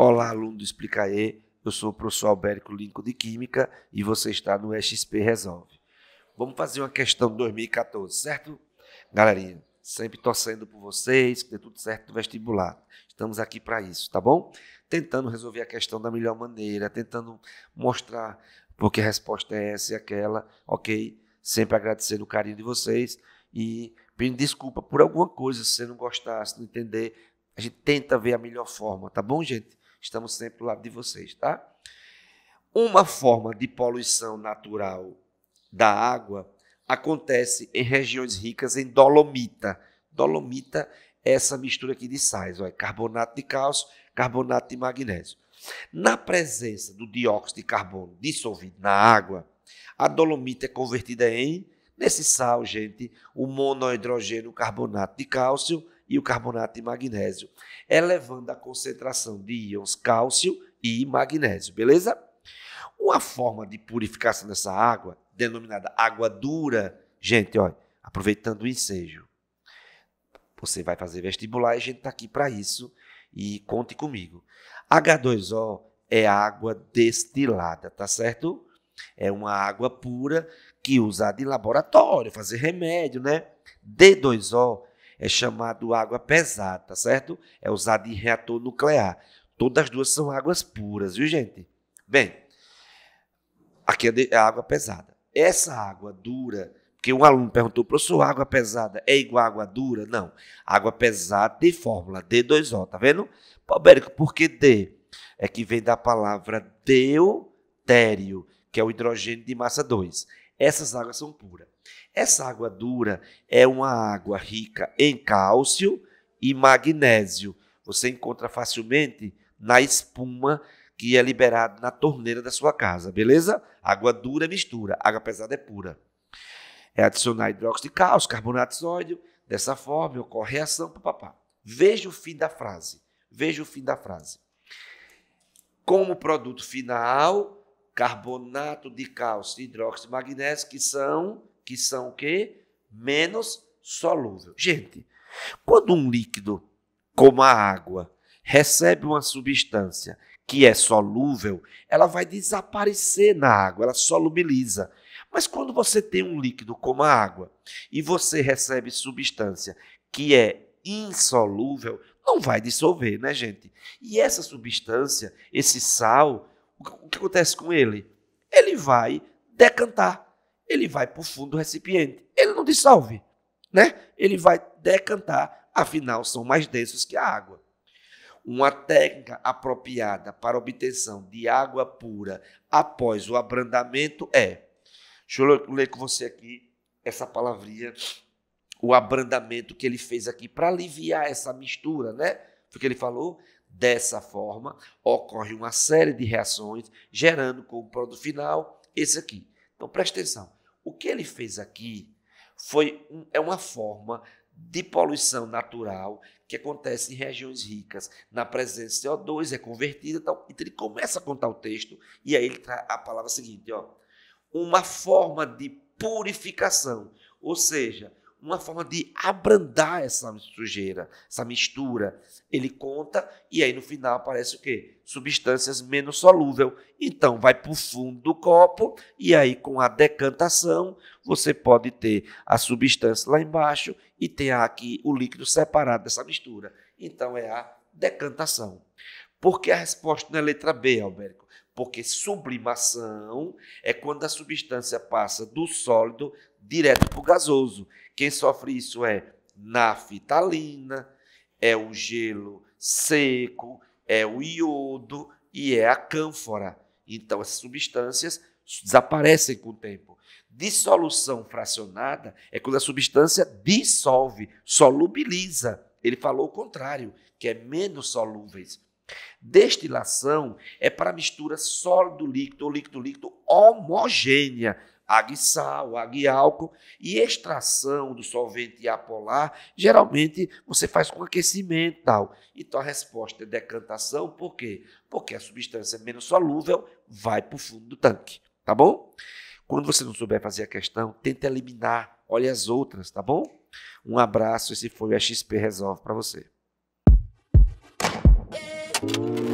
Olá, aluno do E. Eu sou o professor Albérico Lincoln de Química e você está no XP Resolve. Vamos fazer uma questão de 2014, certo? Galerinha, sempre torcendo por vocês, que dê tudo certo no vestibular. Estamos aqui para isso, tá bom? Tentando resolver a questão da melhor maneira, tentando mostrar porque a resposta é essa e aquela, ok? Sempre agradecendo o carinho de vocês e pedindo desculpa por alguma coisa, se você não gostar, se não entender. A gente tenta ver a melhor forma, tá bom, gente? Estamos sempre do lado de vocês, tá? Uma forma de poluição natural da água acontece em regiões ricas em dolomita. Dolomita é essa mistura aqui de sais, olha, é carbonato de cálcio, carbonato de magnésio. Na presença do dióxido de carbono dissolvido na água, a dolomita é convertida em, nesse sal, gente, o monohidrogênio carbonato de cálcio, e o carbonato de magnésio, elevando a concentração de íons cálcio e magnésio, beleza? Uma forma de purificação dessa água, denominada água dura, gente, olha, aproveitando o ensejo. Você vai fazer vestibular e a gente está aqui para isso. E conte comigo. H2O é água destilada, tá certo? É uma água pura que usada em laboratório, fazer remédio, né? D2O é chamado água pesada, tá certo? É usado em reator nuclear. Todas as duas são águas puras, viu, gente? Bem, aqui é a é água pesada. Essa água dura, porque um aluno perguntou, professor, água pesada é igual água dura? Não. Água pesada tem fórmula D2O, tá vendo? Pobérico, por que D? É que vem da palavra deutério, que é o hidrogênio de massa 2 essas águas são puras. Essa água dura é uma água rica em cálcio e magnésio. Você encontra facilmente na espuma que é liberada na torneira da sua casa, beleza? Água dura é mistura, água pesada é pura. É adicionar hidróxido de cálcio, carbonato de sódio, dessa forma ocorre reação, Papá, Veja o fim da frase. Veja o fim da frase. Como produto final, carbonato de cálcio, hidróxido de magnésio, que são, que são o quê? Menos solúvel. Gente, quando um líquido, como a água, recebe uma substância que é solúvel, ela vai desaparecer na água, ela solubiliza. Mas quando você tem um líquido como a água e você recebe substância que é insolúvel, não vai dissolver, né, gente? E essa substância, esse sal, o que acontece com ele? Ele vai decantar, ele vai para o fundo do recipiente, ele não dissolve, né? Ele vai decantar, afinal são mais densos que a água. Uma técnica apropriada para obtenção de água pura após o abrandamento é. Deixa eu ler com você aqui essa palavrinha, o abrandamento que ele fez aqui para aliviar essa mistura, né? Porque ele falou Dessa forma, ocorre uma série de reações, gerando como produto final esse aqui. Então preste atenção. O que ele fez aqui foi um, é uma forma de poluição natural que acontece em regiões ricas na presença de CO2, é convertida e tal. Então ele começa a contar o texto e aí ele traz a palavra seguinte, ó. Uma forma de purificação, ou seja, uma forma de abrandar essa sujeira, essa mistura. Ele conta e aí no final aparece o quê? Substâncias menos solúvel. Então vai para o fundo do copo e aí com a decantação você pode ter a substância lá embaixo e ter aqui o líquido separado dessa mistura. Então é a decantação. Porque a resposta não é letra B, Albérico porque sublimação é quando a substância passa do sólido direto para o gasoso. Quem sofre isso é naftalina, é o gelo seco, é o iodo e é a cânfora. Então, essas substâncias desaparecem com o tempo. Dissolução fracionada é quando a substância dissolve, solubiliza. Ele falou o contrário, que é menos solúveis. Destilação é para mistura sólido-líquido ou líquido-líquido homogênea, água e sal, água e álcool, e extração do solvente apolar, geralmente você faz com aquecimento tal. Então a resposta é decantação, por quê? Porque a substância menos solúvel vai para o fundo do tanque, tá bom? Quando você não souber fazer a questão, tenta eliminar, olha as outras, tá bom? Um abraço, esse foi o XP Resolve para você. Thank you.